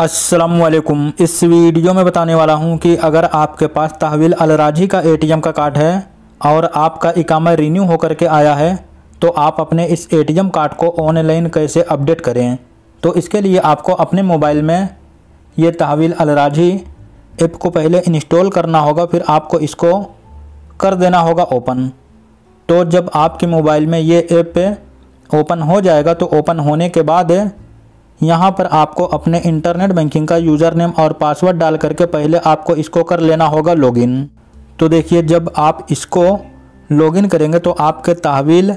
असलकुम इस वीडियो में बताने वाला हूं कि अगर आपके पास तहवील अलराजी का एटीएम का कार्ड है और आपका इकामा रिन्यू होकर के आया है तो आप अपने इस एटीएम कार्ड को ऑनलाइन कैसे अपडेट करें तो इसके लिए आपको अपने मोबाइल में ये तहवील अलराजी ऐप को पहले इंस्टॉल करना होगा फिर आपको इसको कर देना होगा ओपन तो जब आपके मोबाइल में ये ऐप ओपन हो जाएगा तो ओपन होने के बाद यहाँ पर आपको अपने इंटरनेट बैंकिंग का यूज़र नेम और पासवर्ड डाल करके पहले आपको इसको कर लेना होगा लॉगिन तो देखिए जब आप इसको लॉगिन करेंगे तो आपके तहवील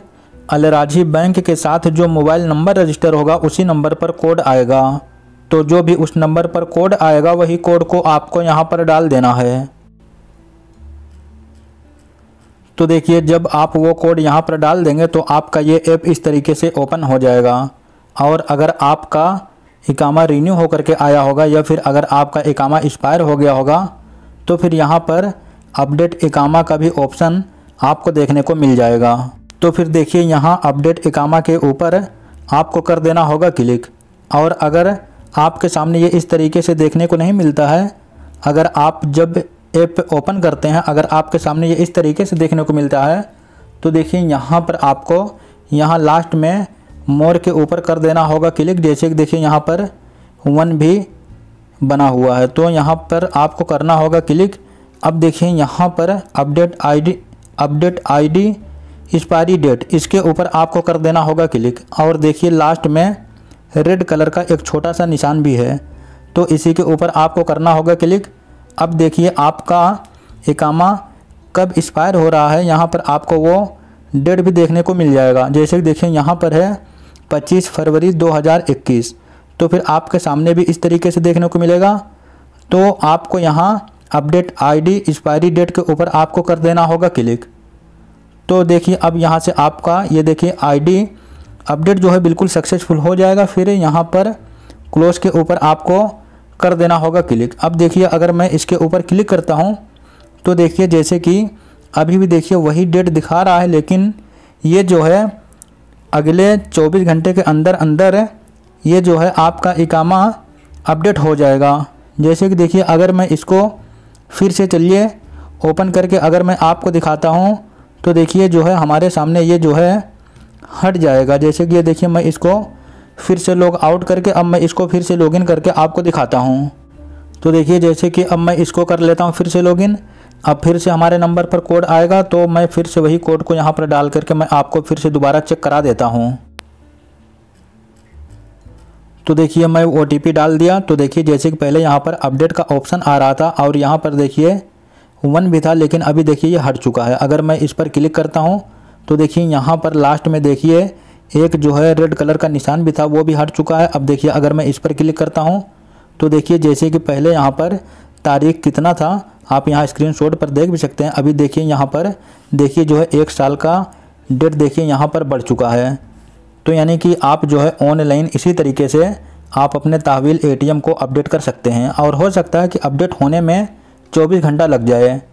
अलराजी बैंक के साथ जो मोबाइल नंबर रजिस्टर होगा उसी नंबर पर कोड आएगा तो जो भी उस नंबर पर कोड आएगा वही कोड को आपको यहाँ पर डाल देना है तो देखिए जब आप वो कोड यहाँ पर डाल देंगे तो आपका ये ऐप इस तरीके से ओपन हो जाएगा और अगर आपका इकामा रिन्यू होकर के आया होगा या फिर अगर आपका इकामा एक्सपायर हो गया होगा तो फिर यहाँ पर अपडेट इकामा का भी ऑप्शन आपको देखने को मिल जाएगा तो फिर देखिए यहाँ अपडेट इकामा के ऊपर आपको कर देना होगा क्लिक और अगर आपके सामने ये इस तरीके से देखने को नहीं मिलता है अगर आप जब ऐप ओपन करते हैं अगर आपके सामने ये इस तरीके से देखने को मिलता है तो देखिए यहाँ पर आपको यहाँ लास्ट में मोर के ऊपर कर देना होगा क्लिक जैसे कि देखिए यहाँ पर वन भी बना हुआ है तो यहाँ पर आपको करना होगा क्लिक अब देखिए यहाँ पर update ID update ID expiry date इसके ऊपर आपको कर देना होगा क्लिक और देखिए लास्ट में रेड कलर का एक छोटा सा निशान भी है तो इसी के ऊपर आपको करना होगा क्लिक अब देखिए आपका इकामा कब एक्सपायर हो रहा है यहाँ पर आपको वो डेट भी देखने को मिल जाएगा जैसे कि देखिए यहाँ पर है 25 फरवरी 2021 तो फिर आपके सामने भी इस तरीके से देखने को मिलेगा तो आपको यहाँ अपडेट आईडी एक्सपायरी डेट के ऊपर आपको कर देना होगा क्लिक तो देखिए अब यहाँ से आपका ये देखिए आईडी अपडेट जो है बिल्कुल सक्सेसफुल हो जाएगा फिर यहाँ पर क्लोज के ऊपर आपको कर देना होगा क्लिक अब देखिए अगर मैं इसके ऊपर क्लिक करता हूँ तो देखिए जैसे कि अभी भी देखिए वही डेट दिखा रहा है लेकिन ये जो है अगले 24 घंटे के अंदर अंदर ये जो है आपका इकामा अपडेट हो जाएगा जैसे कि देखिए अगर मैं इसको फिर से चलिए ओपन करके अगर मैं आपको दिखाता हूँ तो देखिए जो है हमारे सामने ये जो है हट जाएगा जैसे कि ये देखिए मैं इसको फिर से लॉग आउट करके अब मैं इसको फिर से लॉगिन करके आपको दिखाता हूँ तो देखिए जैसे कि अब मैं इसको कर लेता हूँ फिर से लॉगिन अब फिर से हमारे नंबर पर कोड आएगा तो मैं फिर से वही कोड को यहाँ पर डाल करके मैं आपको फिर से दोबारा चेक करा देता हूँ तो देखिए मैं ओ डाल दिया तो देखिए जैसे कि पहले यहाँ पर अपडेट का ऑप्शन आ रहा था और यहाँ पर देखिए वन भी था लेकिन अभी देखिए ये हट चुका है अगर मैं इस पर क्लिक करता हूँ तो देखिए यहाँ पर लास्ट में देखिए एक जो है रेड कलर का निशान भी था वो भी हट चुका है अब देखिए अगर मैं इस पर क्लिक करता हूँ तो देखिए जैसे कि पहले यहाँ पर तारीख कितना था आप यहाँ स्क्रीनशॉट पर देख भी सकते हैं अभी देखिए यहाँ पर देखिए जो है एक साल का डेट देखिए यहाँ पर बढ़ चुका है तो यानी कि आप जो है ऑनलाइन इसी तरीके से आप अपने तहवील एटीएम को अपडेट कर सकते हैं और हो सकता है कि अपडेट होने में 24 घंटा लग जाए